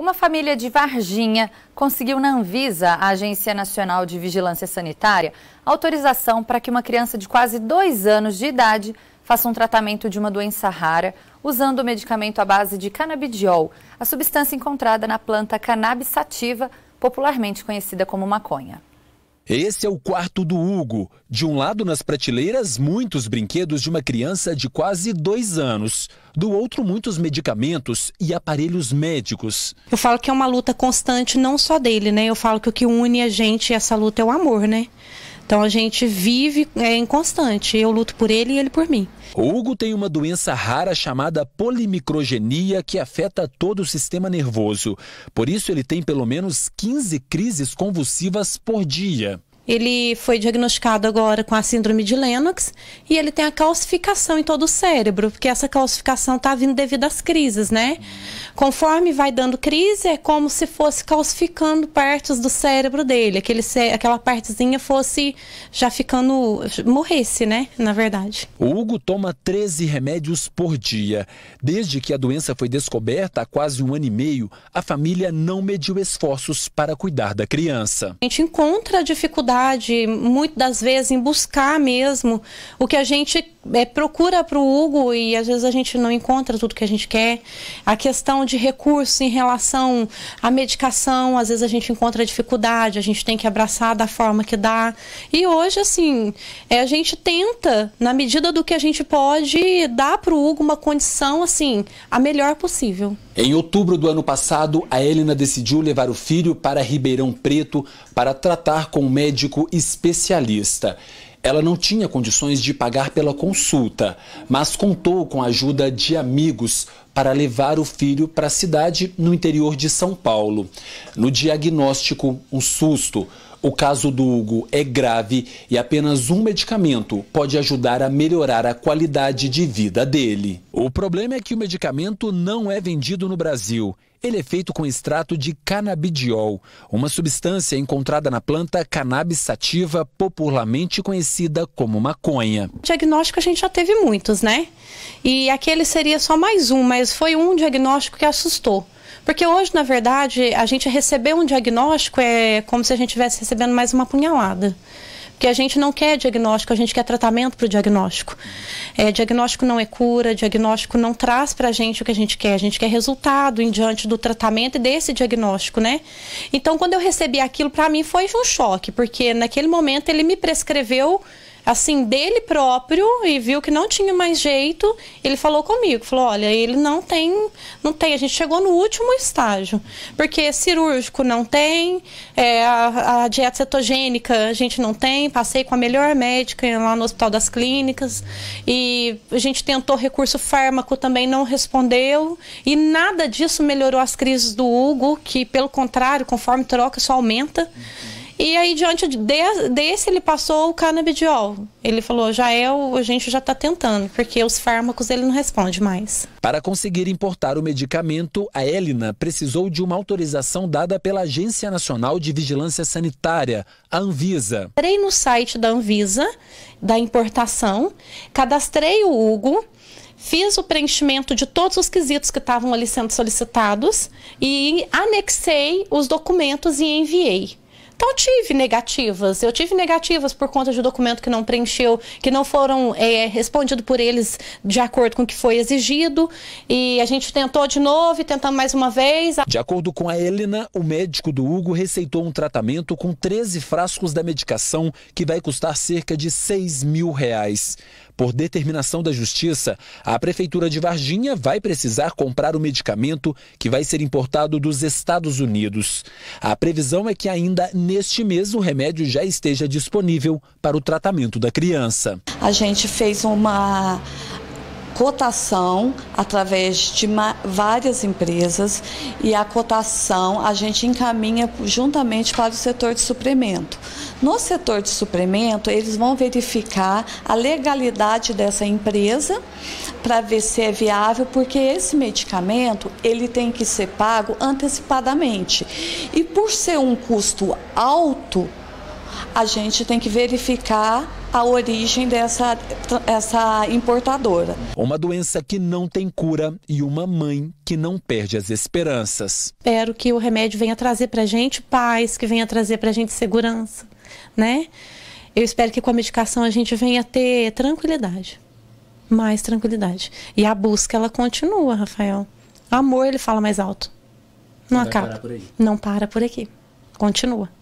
Uma família de Varginha conseguiu na Anvisa, a Agência Nacional de Vigilância Sanitária, autorização para que uma criança de quase dois anos de idade faça um tratamento de uma doença rara usando o medicamento à base de canabidiol, a substância encontrada na planta cannabis sativa, popularmente conhecida como maconha. Esse é o quarto do Hugo. De um lado, nas prateleiras, muitos brinquedos de uma criança de quase dois anos. Do outro, muitos medicamentos e aparelhos médicos. Eu falo que é uma luta constante, não só dele, né? Eu falo que o que une a gente essa luta é o amor, né? Então a gente vive é, em constante. Eu luto por ele e ele por mim. O Hugo tem uma doença rara chamada polimicrogenia que afeta todo o sistema nervoso. Por isso, ele tem pelo menos 15 crises convulsivas por dia. Ele foi diagnosticado agora com a síndrome de Lennox e ele tem a calcificação em todo o cérebro, porque essa calcificação está vindo devido às crises, né? Conforme vai dando crise, é como se fosse calcificando partes do cérebro dele, aquele aquela partezinha fosse já ficando morresse, né, na verdade. O Hugo toma 13 remédios por dia. Desde que a doença foi descoberta há quase um ano e meio, a família não mediu esforços para cuidar da criança. A gente encontra dificuldade muitas das vezes em buscar mesmo o que a gente é, procura para o Hugo e às vezes a gente não encontra tudo que a gente quer. A questão de recurso em relação à medicação, às vezes a gente encontra dificuldade, a gente tem que abraçar da forma que dá. E hoje, assim, é, a gente tenta, na medida do que a gente pode, dar para o Hugo uma condição, assim, a melhor possível. Em outubro do ano passado, a Helena decidiu levar o filho para Ribeirão Preto para tratar com um médico especialista. Ela não tinha condições de pagar pela consulta, mas contou com a ajuda de amigos para levar o filho para a cidade no interior de São Paulo. No diagnóstico, um susto o caso do Hugo é grave e apenas um medicamento pode ajudar a melhorar a qualidade de vida dele. O problema é que o medicamento não é vendido no Brasil. Ele é feito com extrato de canabidiol, uma substância encontrada na planta cannabis sativa, popularmente conhecida como maconha. Diagnóstico a gente já teve muitos, né? E aquele seria só mais um, mas foi um diagnóstico que assustou. Porque hoje, na verdade, a gente receber um diagnóstico é como se a gente estivesse recebendo mais uma punhalada. Porque a gente não quer diagnóstico, a gente quer tratamento para o diagnóstico. É, diagnóstico não é cura, diagnóstico não traz para a gente o que a gente quer, a gente quer resultado em diante do tratamento e desse diagnóstico, né? Então, quando eu recebi aquilo, para mim foi um choque, porque naquele momento ele me prescreveu assim, dele próprio e viu que não tinha mais jeito, ele falou comigo, falou, olha, ele não tem, não tem, a gente chegou no último estágio, porque cirúrgico não tem, é, a, a, dieta cetogênica a gente não tem, passei com a melhor médica lá no Hospital das Clínicas, e a gente tentou recurso fármaco, também não respondeu, e nada disso melhorou as crises do Hugo, que pelo contrário, conforme troca, só aumenta. Uhum. E aí, diante de, desse, ele passou o canabidiol. Ele falou, já é, o, a gente já está tentando, porque os fármacos ele não responde mais. Para conseguir importar o medicamento, a Elina precisou de uma autorização dada pela Agência Nacional de Vigilância Sanitária, a Anvisa. Entrei no site da Anvisa, da importação, cadastrei o Hugo, fiz o preenchimento de todos os quesitos que estavam ali sendo solicitados e anexei os documentos e enviei. Então tive negativas. Eu tive negativas por conta de documento que não preencheu, que não foram é, respondido por eles de acordo com o que foi exigido. E a gente tentou de novo e tentamos mais uma vez. De acordo com a Helena, o médico do Hugo receitou um tratamento com 13 frascos da medicação que vai custar cerca de 6 mil reais. Por determinação da Justiça, a Prefeitura de Varginha vai precisar comprar o medicamento que vai ser importado dos Estados Unidos. A previsão é que ainda neste mês o remédio já esteja disponível para o tratamento da criança. A gente fez uma cotação através de várias empresas e a cotação a gente encaminha juntamente para o setor de suplemento. No setor de suplemento, eles vão verificar a legalidade dessa empresa para ver se é viável, porque esse medicamento ele tem que ser pago antecipadamente. E por ser um custo alto, a gente tem que verificar a origem dessa essa importadora. Uma doença que não tem cura e uma mãe que não perde as esperanças. Espero que o remédio venha trazer para gente paz, que venha trazer para gente segurança, né? Eu espero que com a medicação a gente venha ter tranquilidade, mais tranquilidade. E a busca ela continua, Rafael. Amor ele fala mais alto. Não, não acaba. Não para por aqui. Continua.